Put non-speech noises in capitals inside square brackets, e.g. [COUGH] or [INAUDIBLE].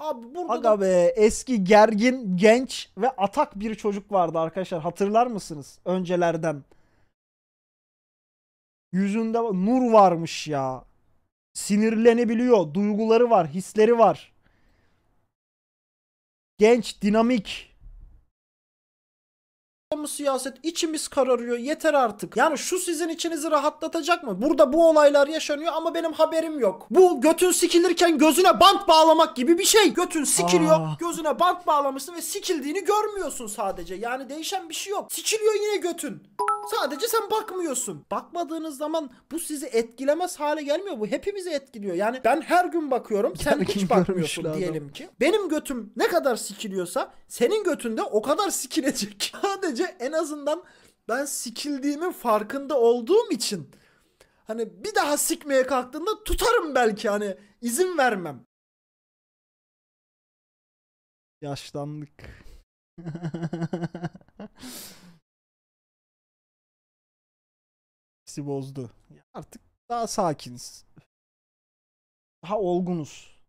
Abi burada Aga da... be eski gergin, genç ve atak bir çocuk vardı arkadaşlar. Hatırlar mısınız? Öncelerden. Yüzünde nur varmış ya. Sinirlenebiliyor. Duyguları var, hisleri var. Genç, dinamik mı siyaset? İçimiz kararıyor. Yeter artık. Yani şu sizin içinizi rahatlatacak mı? Burada bu olaylar yaşanıyor ama benim haberim yok. Bu götün sikilirken gözüne bant bağlamak gibi bir şey. Götün sikiliyor. Aa. Gözüne bant bağlamışsın ve sikildiğini görmüyorsun sadece. Yani değişen bir şey yok. Sikiliyor yine götün. Sadece sen bakmıyorsun. Bakmadığınız zaman bu sizi etkilemez hale gelmiyor. Bu hepimizi etkiliyor. Yani ben her gün bakıyorum. Sen yani hiç bakmıyorsun diyelim adam. ki. Benim götüm ne kadar sikiliyorsa senin götünde o kadar sikilecek. [LAUGHS] sadece en azından ben sikildiğimin farkında olduğum için hani bir daha sikmeye kalktığında tutarım belki hani izin vermem. Yaşlandık. Bizi [LAUGHS] bozdu. Artık daha sakiniz. Daha olgunuz.